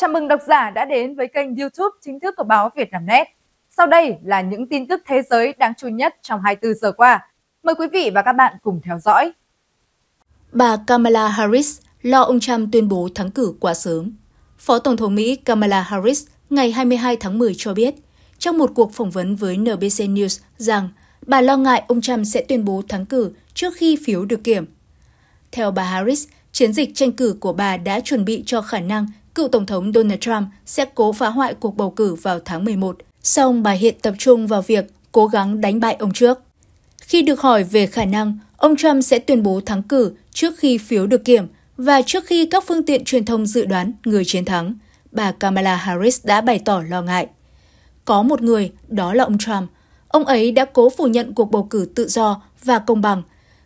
Chào mừng độc giả đã đến với kênh YouTube chính thức của báo Việt Nam Net. Sau đây là những tin tức thế giới đáng chú nhất trong 24 giờ qua. Mời quý vị và các bạn cùng theo dõi. Bà Kamala Harris lo ông Trump tuyên bố thắng cử quá sớm. Phó Tổng thống Mỹ Kamala Harris ngày 22 tháng 10 cho biết trong một cuộc phỏng vấn với NBC News rằng bà lo ngại ông Trump sẽ tuyên bố thắng cử trước khi phiếu được kiểm. Theo bà Harris, chiến dịch tranh cử của bà đã chuẩn bị cho khả năng cựu Tổng thống Donald Trump sẽ cố phá hoại cuộc bầu cử vào tháng 11. Song bà hiện tập trung vào việc cố gắng đánh bại ông trước. Khi được hỏi về khả năng, ông Trump sẽ tuyên bố thắng cử trước khi phiếu được kiểm và trước khi các phương tiện truyền thông dự đoán người chiến thắng, bà Kamala Harris đã bày tỏ lo ngại. Có một người, đó là ông Trump. Ông ấy đã cố phủ nhận cuộc bầu cử tự do và công bằng.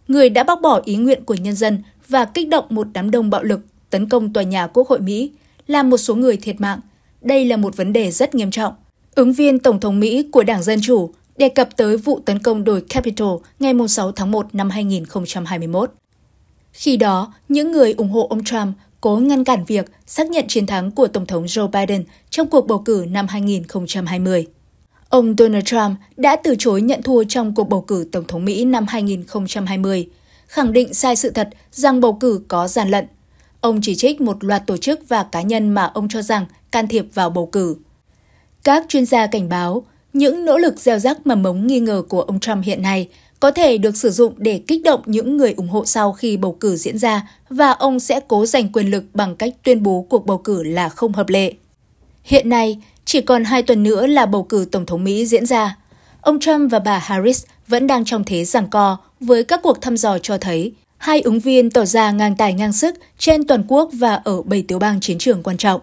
Người đã bác bỏ ý nguyện của nhân dân và kích động một đám đông bạo lực tấn công tòa nhà Quốc hội Mỹ làm một số người thiệt mạng. Đây là một vấn đề rất nghiêm trọng. Ứng viên Tổng thống Mỹ của Đảng Dân Chủ đề cập tới vụ tấn công đồi Capitol ngày 6 tháng 1 năm 2021. Khi đó, những người ủng hộ ông Trump cố ngăn cản việc xác nhận chiến thắng của Tổng thống Joe Biden trong cuộc bầu cử năm 2020. Ông Donald Trump đã từ chối nhận thua trong cuộc bầu cử Tổng thống Mỹ năm 2020, khẳng định sai sự thật rằng bầu cử có gian lận. Ông chỉ trích một loạt tổ chức và cá nhân mà ông cho rằng can thiệp vào bầu cử. Các chuyên gia cảnh báo, những nỗ lực gieo rắc mầm mống nghi ngờ của ông Trump hiện nay có thể được sử dụng để kích động những người ủng hộ sau khi bầu cử diễn ra và ông sẽ cố giành quyền lực bằng cách tuyên bố cuộc bầu cử là không hợp lệ. Hiện nay, chỉ còn hai tuần nữa là bầu cử Tổng thống Mỹ diễn ra. Ông Trump và bà Harris vẫn đang trong thế giằng co với các cuộc thăm dò cho thấy Hai ứng viên tỏ ra ngang tài ngang sức trên toàn quốc và ở bảy tiểu bang chiến trường quan trọng.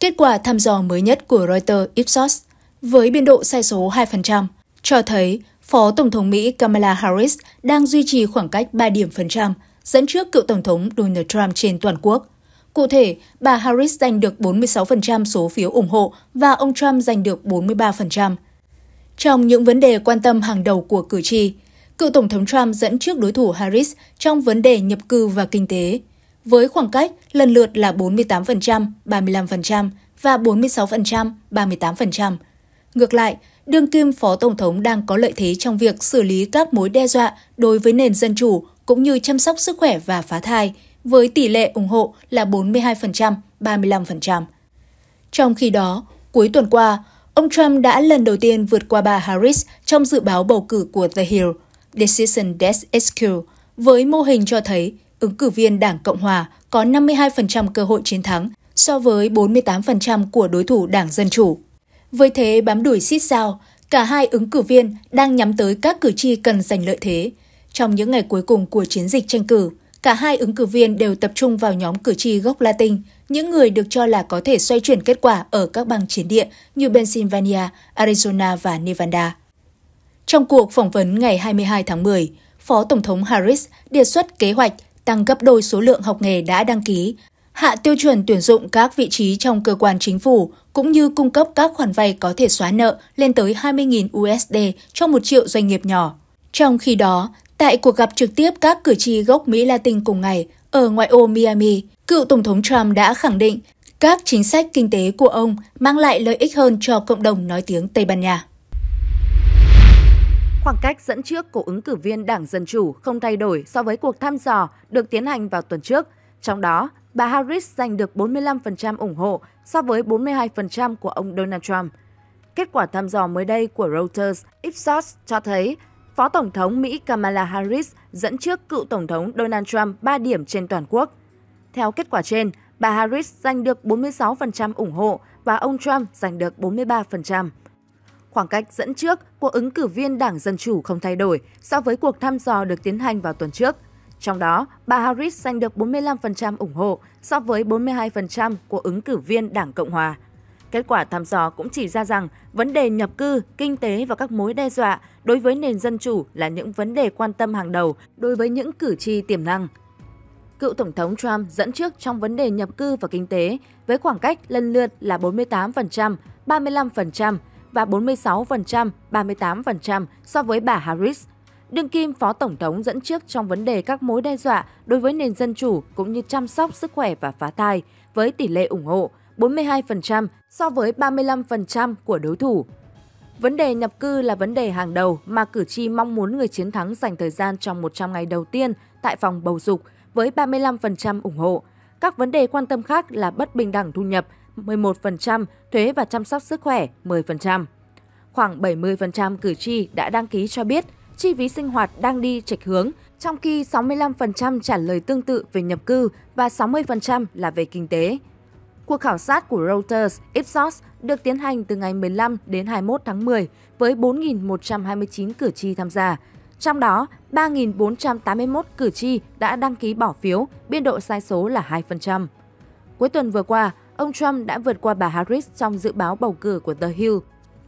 Kết quả thăm dò mới nhất của Reuters Ipsos với biên độ sai số 2% cho thấy Phó Tổng thống Mỹ Kamala Harris đang duy trì khoảng cách 3 điểm phần trăm, dẫn trước cựu Tổng thống Donald Trump trên toàn quốc. Cụ thể, bà Harris giành được 46% số phiếu ủng hộ và ông Trump giành được 43%. Trong những vấn đề quan tâm hàng đầu của cử tri, cựu Tổng thống Trump dẫn trước đối thủ Harris trong vấn đề nhập cư và kinh tế, với khoảng cách lần lượt là 48%, 35% và 46%, 38%. Ngược lại, đương kim Phó Tổng thống đang có lợi thế trong việc xử lý các mối đe dọa đối với nền dân chủ cũng như chăm sóc sức khỏe và phá thai, với tỷ lệ ủng hộ là 42%, 35%. Trong khi đó, cuối tuần qua, ông Trump đã lần đầu tiên vượt qua bà Harris trong dự báo bầu cử của The Hill – Decision Desk SQ với mô hình cho thấy ứng cử viên Đảng Cộng Hòa có 52% cơ hội chiến thắng so với 48% của đối thủ Đảng Dân Chủ. Với thế bám đuổi xít sao, cả hai ứng cử viên đang nhắm tới các cử tri cần giành lợi thế. Trong những ngày cuối cùng của chiến dịch tranh cử, cả hai ứng cử viên đều tập trung vào nhóm cử tri gốc Latin, những người được cho là có thể xoay chuyển kết quả ở các bang chiến địa như Pennsylvania, Arizona và Nevada. Trong cuộc phỏng vấn ngày 22 tháng 10, Phó Tổng thống Harris đề xuất kế hoạch tăng gấp đôi số lượng học nghề đã đăng ký, hạ tiêu chuẩn tuyển dụng các vị trí trong cơ quan chính phủ cũng như cung cấp các khoản vay có thể xóa nợ lên tới 20.000 USD cho một triệu doanh nghiệp nhỏ. Trong khi đó, tại cuộc gặp trực tiếp các cử tri gốc Mỹ Latin cùng ngày ở ngoại ô Miami, cựu Tổng thống Trump đã khẳng định các chính sách kinh tế của ông mang lại lợi ích hơn cho cộng đồng nói tiếng Tây Ban Nha. Khoảng cách dẫn trước của ứng cử viên Đảng Dân Chủ không thay đổi so với cuộc thăm dò được tiến hành vào tuần trước. Trong đó, bà Harris giành được 45% ủng hộ so với 42% của ông Donald Trump. Kết quả thăm dò mới đây của Reuters Ipsos cho thấy Phó Tổng thống Mỹ Kamala Harris dẫn trước cựu Tổng thống Donald Trump 3 điểm trên toàn quốc. Theo kết quả trên, bà Harris giành được 46% ủng hộ và ông Trump giành được 43%. Khoảng cách dẫn trước của ứng cử viên Đảng Dân Chủ không thay đổi so với cuộc thăm dò được tiến hành vào tuần trước. Trong đó, bà Harris giành được 45% ủng hộ so với 42% của ứng cử viên Đảng Cộng Hòa. Kết quả thăm dò cũng chỉ ra rằng vấn đề nhập cư, kinh tế và các mối đe dọa đối với nền dân chủ là những vấn đề quan tâm hàng đầu đối với những cử tri tiềm năng. Cựu Tổng thống Trump dẫn trước trong vấn đề nhập cư và kinh tế với khoảng cách lần lượt là 48%, 35%, và 46%, 38% so với bà Harris. Đương kim Phó Tổng thống dẫn trước trong vấn đề các mối đe dọa đối với nền dân chủ cũng như chăm sóc sức khỏe và phá thai, với tỷ lệ ủng hộ 42% so với 35% của đối thủ. Vấn đề nhập cư là vấn đề hàng đầu mà cử tri mong muốn người chiến thắng dành thời gian trong 100 ngày đầu tiên tại phòng bầu dục với 35% ủng hộ. Các vấn đề quan tâm khác là bất bình đẳng thu nhập, 11%, thuế và chăm sóc sức khỏe 10%. Khoảng 70% cử tri đã đăng ký cho biết chi phí sinh hoạt đang đi trạch hướng, trong khi 65% trả lời tương tự về nhập cư và 60% là về kinh tế. Cuộc khảo sát của Reuters Ipsos được tiến hành từ ngày 15 đến 21 tháng 10 với 4.129 cử tri tham gia. Trong đó, 3.481 cử tri đã đăng ký bỏ phiếu, biên độ sai số là 2%. Cuối tuần vừa qua, ông Trump đã vượt qua bà Harris trong dự báo bầu cử của The Hill.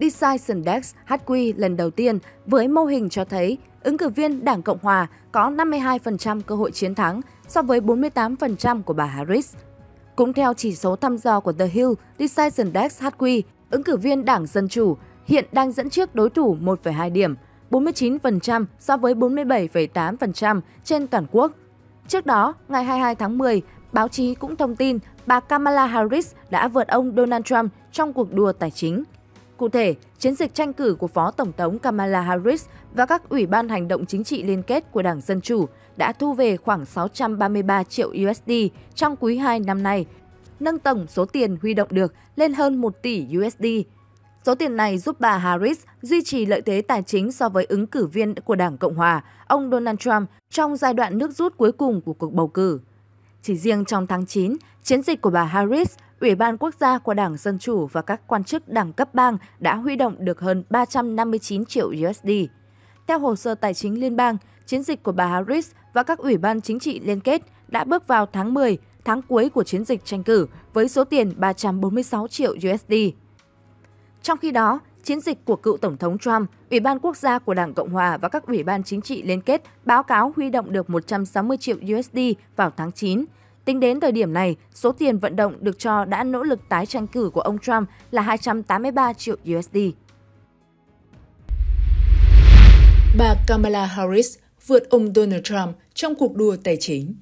Decision Dex HQ lần đầu tiên với mô hình cho thấy ứng cử viên Đảng Cộng Hòa có 52% cơ hội chiến thắng so với 48% của bà Harris. Cũng theo chỉ số thăm dò của The Hill, Decision Dex HQ, ứng cử viên Đảng Dân Chủ hiện đang dẫn trước đối thủ 1,2 điểm, 49% so với 47,8% trên toàn quốc. Trước đó, ngày 22 tháng 10, Báo chí cũng thông tin bà Kamala Harris đã vượt ông Donald Trump trong cuộc đua tài chính. Cụ thể, chiến dịch tranh cử của Phó Tổng thống Kamala Harris và các ủy ban hành động chính trị liên kết của Đảng Dân Chủ đã thu về khoảng 633 triệu USD trong quý 2 năm nay, nâng tổng số tiền huy động được lên hơn 1 tỷ USD. Số tiền này giúp bà Harris duy trì lợi thế tài chính so với ứng cử viên của Đảng Cộng Hòa, ông Donald Trump, trong giai đoạn nước rút cuối cùng của cuộc bầu cử. Chỉ riêng trong tháng 9, chiến dịch của bà Harris, Ủy ban Quốc gia của Đảng Dân Chủ và các quan chức đảng cấp bang đã huy động được hơn 359 triệu USD. Theo hồ sơ tài chính liên bang, chiến dịch của bà Harris và các ủy ban chính trị liên kết đã bước vào tháng 10, tháng cuối của chiến dịch tranh cử với số tiền 346 triệu USD. Trong khi đó, chiến dịch của cựu Tổng thống Trump, Ủy ban Quốc gia của Đảng Cộng Hòa và các ủy ban chính trị liên kết báo cáo huy động được 160 triệu USD vào tháng 9. Tính đến thời điểm này, số tiền vận động được cho đã nỗ lực tái tranh cử của ông Trump là 283 triệu USD. Bà Kamala Harris vượt ông Donald Trump trong cuộc đua tài chính.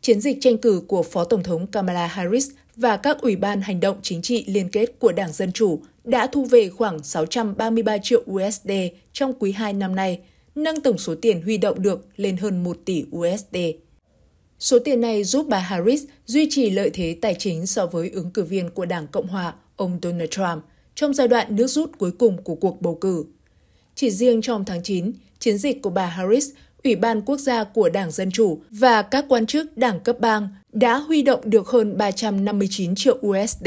Chiến dịch tranh cử của Phó Tổng thống Kamala Harris và các ủy ban hành động chính trị liên kết của Đảng Dân Chủ đã thu về khoảng 633 triệu USD trong quý 2 năm nay, nâng tổng số tiền huy động được lên hơn 1 tỷ USD. Số tiền này giúp bà Harris duy trì lợi thế tài chính so với ứng cử viên của Đảng Cộng hòa, ông Donald Trump, trong giai đoạn nước rút cuối cùng của cuộc bầu cử. Chỉ riêng trong tháng 9, chiến dịch của bà Harris, Ủy ban Quốc gia của Đảng Dân Chủ và các quan chức đảng cấp bang đã huy động được hơn 359 triệu USD.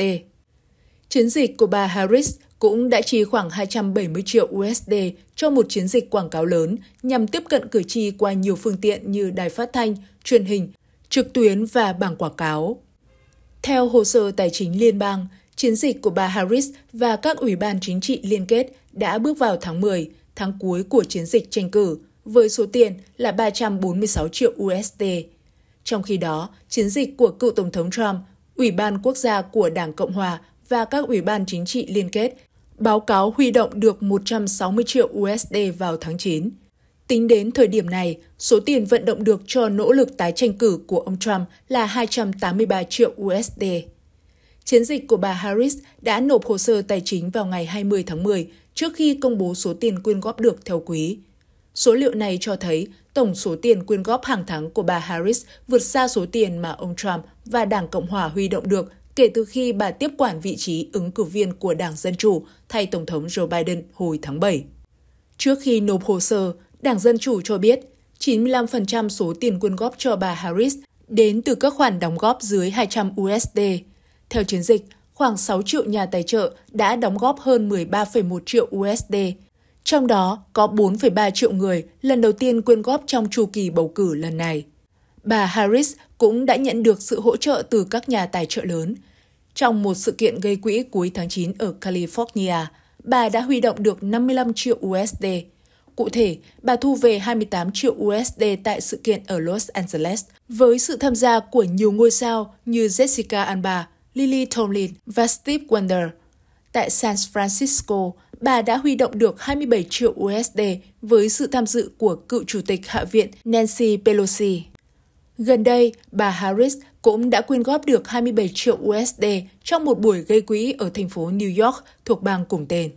Chiến dịch của bà Harris cũng đã chi khoảng 270 triệu USD cho một chiến dịch quảng cáo lớn nhằm tiếp cận cử tri qua nhiều phương tiện như đài phát thanh, truyền hình, trực tuyến và bảng quảng cáo. Theo hồ sơ tài chính liên bang, chiến dịch của bà Harris và các ủy ban chính trị liên kết đã bước vào tháng 10, tháng cuối của chiến dịch tranh cử, với số tiền là 346 triệu USD. Trong khi đó, chiến dịch của cựu Tổng thống Trump, Ủy ban Quốc gia của Đảng Cộng Hòa và các ủy ban chính trị liên kết, báo cáo huy động được 160 triệu USD vào tháng 9. Tính đến thời điểm này, số tiền vận động được cho nỗ lực tái tranh cử của ông Trump là 283 triệu USD. Chiến dịch của bà Harris đã nộp hồ sơ tài chính vào ngày 20 tháng 10 trước khi công bố số tiền quyên góp được theo quý. Số liệu này cho thấy tổng số tiền quyên góp hàng tháng của bà Harris vượt xa số tiền mà ông Trump và Đảng Cộng hòa huy động được kể từ khi bà tiếp quản vị trí ứng cử viên của Đảng Dân Chủ thay Tổng thống Joe Biden hồi tháng 7. Trước khi nộp hồ sơ, Đảng Dân Chủ cho biết 95% số tiền quyên góp cho bà Harris đến từ các khoản đóng góp dưới 200 USD. Theo chiến dịch, khoảng 6 triệu nhà tài trợ đã đóng góp hơn 13,1 triệu USD. Trong đó có 4,3 triệu người lần đầu tiên quyên góp trong chu kỳ bầu cử lần này. Bà Harris cũng đã nhận được sự hỗ trợ từ các nhà tài trợ lớn. Trong một sự kiện gây quỹ cuối tháng 9 ở California, bà đã huy động được 55 triệu USD. Cụ thể, bà thu về 28 triệu USD tại sự kiện ở Los Angeles với sự tham gia của nhiều ngôi sao như Jessica Alba, Lily Tomlin và Steve Wonder. Tại San Francisco, bà đã huy động được 27 triệu USD với sự tham dự của cựu chủ tịch Hạ viện Nancy Pelosi. Gần đây, bà Harris cũng đã quyên góp được 27 triệu USD trong một buổi gây quỹ ở thành phố New York thuộc bang cùng tên.